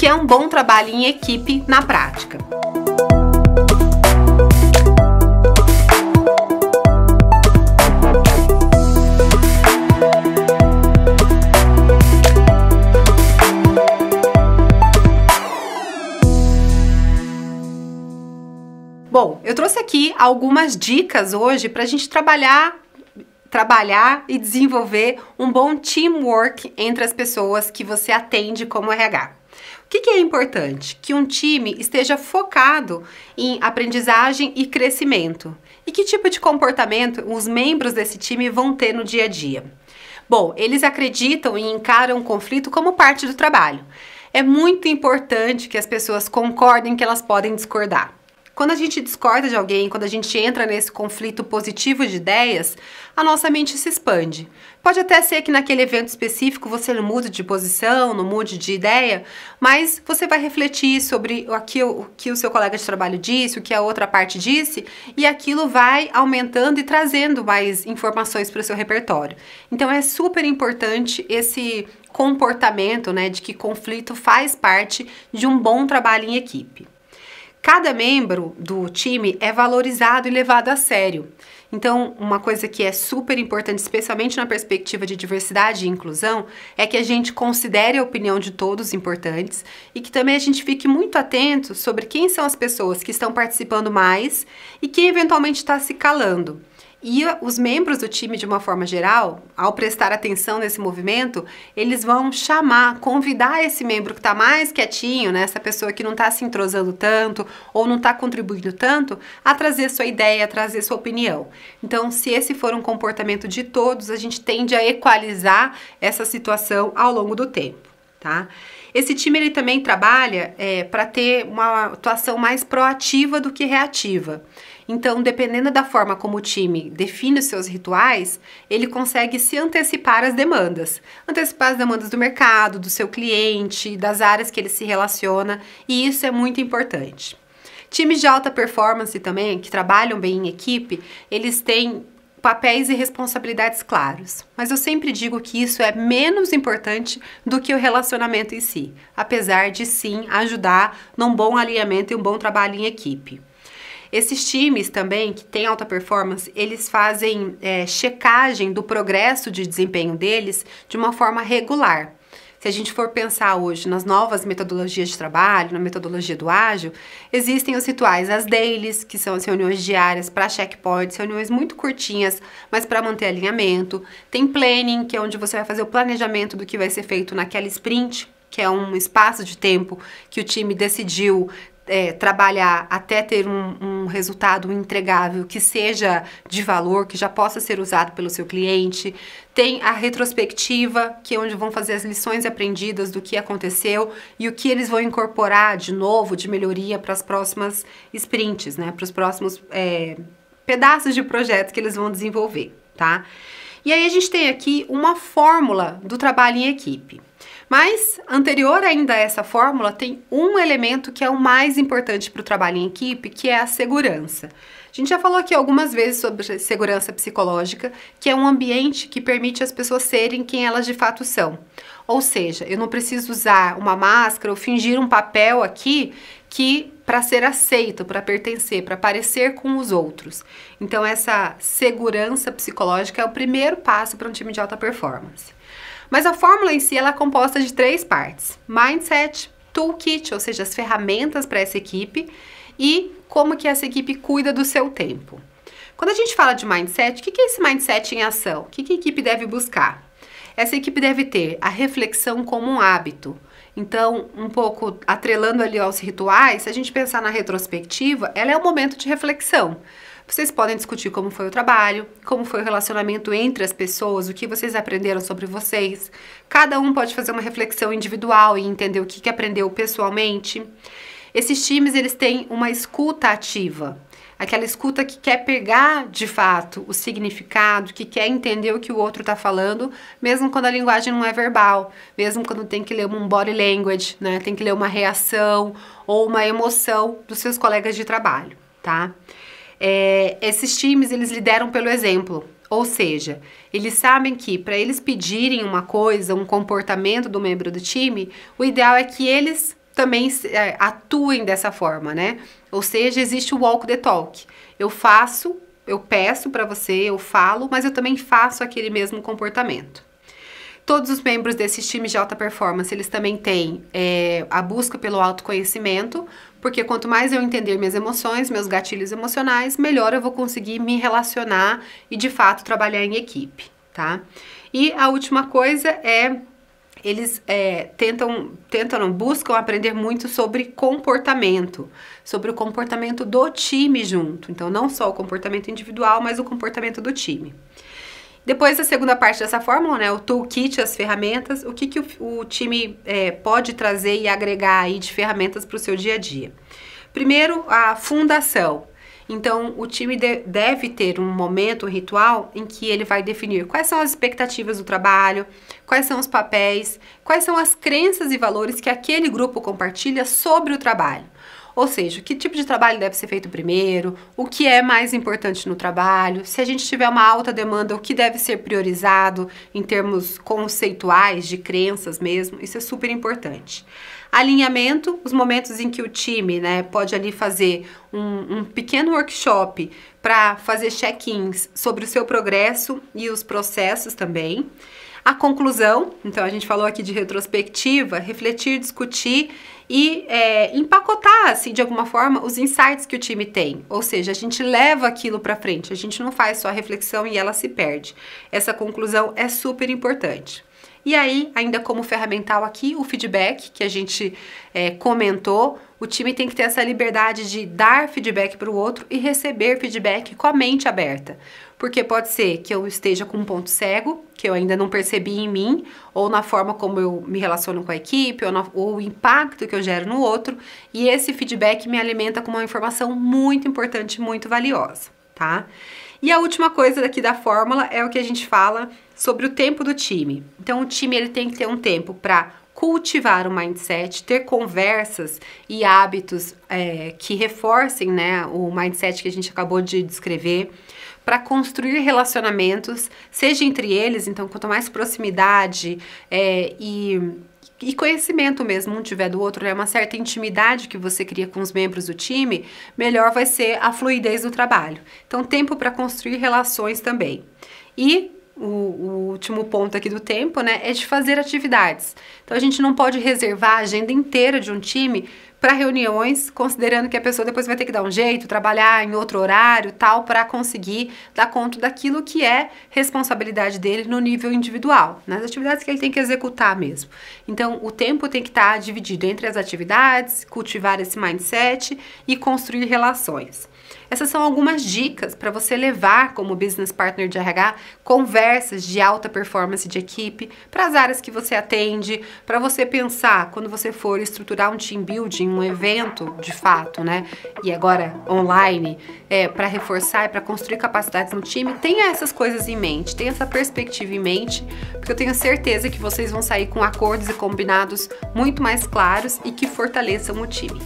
que é um bom trabalho em equipe na prática. Bom, eu trouxe aqui algumas dicas hoje para a gente trabalhar trabalhar e desenvolver um bom teamwork entre as pessoas que você atende como RH que, que é importante? Que um time esteja focado em aprendizagem e crescimento. E que tipo de comportamento os membros desse time vão ter no dia a dia? Bom, eles acreditam e encaram o conflito como parte do trabalho. É muito importante que as pessoas concordem que elas podem discordar. Quando a gente discorda de alguém, quando a gente entra nesse conflito positivo de ideias, a nossa mente se expande. Pode até ser que naquele evento específico você não mude de posição, não mude de ideia, mas você vai refletir sobre aquilo, o que o seu colega de trabalho disse, o que a outra parte disse, e aquilo vai aumentando e trazendo mais informações para o seu repertório. Então é super importante esse comportamento, né, de que conflito faz parte de um bom trabalho em equipe. Cada membro do time é valorizado e levado a sério. Então, uma coisa que é super importante, especialmente na perspectiva de diversidade e inclusão, é que a gente considere a opinião de todos importantes e que também a gente fique muito atento sobre quem são as pessoas que estão participando mais e quem eventualmente está se calando. E os membros do time, de uma forma geral, ao prestar atenção nesse movimento, eles vão chamar, convidar esse membro que está mais quietinho, né, essa pessoa que não está se entrosando tanto ou não está contribuindo tanto, a trazer sua ideia, a trazer sua opinião. Então, se esse for um comportamento de todos, a gente tende a equalizar essa situação ao longo do tempo, tá? Esse time ele também trabalha é, eh, para ter uma atuação mais proativa do que reativa. Então, dependendo da forma como o time define os seus rituais, ele consegue se antecipar às demandas. Antecipar as demandas do mercado, do seu cliente, das áreas que ele se relaciona, e isso é muito importante. Times de alta performance também, que trabalham bem em equipe, eles têm papéis e responsabilidades claros. Mas eu sempre digo que isso é menos importante do que o relacionamento em si, apesar de sim ajudar num bom alinhamento e um bom trabalho em equipe. Esses times também, que têm alta performance, eles fazem é, checagem do progresso de desempenho deles de uma forma regular. Se a gente for pensar hoje nas novas metodologias de trabalho, na metodologia do ágil, existem os rituais, as dailies, que são as reuniões diárias para checkpoints, reuniões muito curtinhas, mas para manter alinhamento. Tem planning, que é onde você vai fazer o planejamento do que vai ser feito naquela sprint, que é um espaço de tempo que o time decidiu é, trabalhar até ter um, um, resultado entregável que seja de valor, que já possa ser usado pelo seu cliente. Tem a retrospectiva, que é onde vão fazer as lições aprendidas do que aconteceu e o que eles vão incorporar de novo, de melhoria para as próximas sprints, né? Para os próximos é, pedaços de projeto que eles vão desenvolver, tá? E aí a gente tem aqui uma fórmula do trabalho em equipe. Mas, anterior ainda a essa fórmula, tem um elemento que é o mais importante para o trabalho em equipe, que é a segurança. A gente já falou aqui algumas vezes sobre segurança psicológica, que é um ambiente que permite as pessoas serem quem elas de fato são. Ou seja, eu não preciso usar uma máscara ou fingir um papel aqui que para ser aceito, para pertencer, para parecer com os outros. Então essa segurança psicológica é o primeiro passo para um time de alta performance. Mas a fórmula em si ela é composta de três partes: mindset, toolkit, ou seja, as ferramentas para essa equipe e como que essa equipe cuida do seu tempo. Quando a gente fala de mindset, o que é esse mindset em ação? O que a equipe deve buscar? Essa equipe deve ter a reflexão como um hábito. Então, um pouco atrelando ali aos rituais, se a gente pensar na retrospectiva, ela é um momento de reflexão. Vocês podem discutir como foi o trabalho, como foi o relacionamento entre as pessoas, o que vocês aprenderam sobre vocês. Cada um pode fazer uma reflexão individual e entender o que, que aprendeu pessoalmente. Esses times, eles têm uma escuta ativa, aquela escuta que quer pegar de fato o significado, que quer entender o que o outro está falando, mesmo quando a linguagem não é verbal, mesmo quando tem que ler um body language, né? Tem que ler uma reação ou uma emoção dos seus colegas de trabalho, tá? é, esses times eles lideram pelo exemplo. Ou seja, eles sabem que para eles pedirem uma coisa, um comportamento do membro do time, o ideal é que eles também é, atuem dessa forma, né? Ou seja, existe o walk the talk. Eu faço, eu peço para você, eu falo, mas eu também faço aquele mesmo comportamento. Todos os membros desses times de alta performance, eles também têm é, a busca pelo autoconhecimento, porque quanto mais eu entender minhas emoções, meus gatilhos emocionais, melhor eu vou conseguir me relacionar e de fato trabalhar em equipe, tá? E a última coisa é eles é, tentam, tentam, buscam aprender muito sobre comportamento, sobre o comportamento do time junto. Então, não só o comportamento individual, mas o comportamento do time. Depois da segunda parte dessa fórmula, né, o toolkit, as ferramentas, o que, que o, o time é, pode trazer e agregar aí de ferramentas para o seu dia a dia. Primeiro, a fundação. Então, o time de, deve ter um momento, um ritual, em que ele vai definir quais são as expectativas do trabalho, quais são os papéis, quais são as crenças e valores que aquele grupo compartilha sobre o trabalho. Ou seja, que tipo de trabalho deve ser feito primeiro, o que é mais importante no trabalho, se a gente tiver uma alta demanda, o que deve ser priorizado em termos conceituais, de crenças mesmo, isso é super importante. Alinhamento, os momentos em que o time né, pode ali fazer um, um pequeno workshop para fazer check-ins sobre o seu progresso e os processos também. A conclusão, então a gente falou aqui de retrospectiva, refletir, discutir e é, empacotar, assim, de alguma forma, os insights que o time tem. Ou seja, a gente leva aquilo para frente, a gente não faz só a reflexão e ela se perde. Essa conclusão é super importante. E aí, ainda como ferramental aqui, o feedback que a gente é, comentou. O time tem que ter essa liberdade de dar feedback para o outro e receber feedback com a mente aberta porque pode ser que eu esteja com um ponto cego, que eu ainda não percebi em mim, ou na forma como eu me relaciono com a equipe, ou, na, ou o impacto que eu gero no outro, e esse feedback me alimenta com uma informação muito importante, muito valiosa, tá? E a última coisa daqui da fórmula é o que a gente fala sobre o tempo do time. Então o time ele tem que ter um tempo para cultivar o mindset, ter conversas e hábitos é, que reforcem né, o mindset que a gente acabou de descrever, para construir relacionamentos, seja entre eles, então quanto mais proximidade é, e e conhecimento mesmo, um tiver do outro, né? Uma certa intimidade que você cria com os membros do time, melhor vai ser a fluidez do trabalho. Então, tempo para construir relações também. E o, o, último ponto aqui do tempo, né? É de fazer atividades. Então, a gente não pode reservar a agenda inteira de um time para reuniões, considerando que a pessoa depois vai ter que dar um jeito, trabalhar em outro horário, tal, para conseguir dar conta daquilo que é responsabilidade dele no nível individual, nas né, atividades que ele tem que executar mesmo. Então, o tempo tem que estar tá dividido entre as atividades, cultivar esse mindset e construir relações. Essas são algumas dicas para você levar como business partner de RH conversas de alta performance de equipe para as áreas que você atende, para você pensar quando você for estruturar um team building um evento, de fato, né? E agora online, é, para reforçar e para construir capacidades no time, tenha essas coisas em mente, tenha essa perspectiva em mente, porque eu tenho certeza que vocês vão sair com acordos e combinados muito mais claros e que fortaleçam o time.